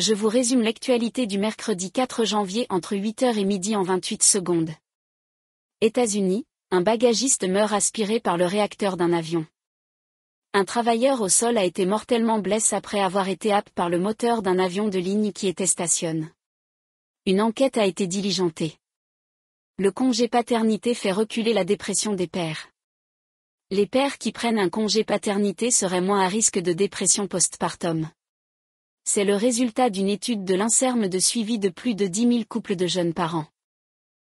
je vous résume l'actualité du mercredi 4 janvier entre 8h et midi en 28 secondes. États-Unis, un bagagiste meurt aspiré par le réacteur d'un avion. Un travailleur au sol a été mortellement blessé après avoir été happé par le moteur d'un avion de ligne qui était stationne. Une enquête a été diligentée. Le congé paternité fait reculer la dépression des pères. Les pères qui prennent un congé paternité seraient moins à risque de dépression postpartum c'est le résultat d'une étude de l'inserme de suivi de plus de 10 000 couples de jeunes parents.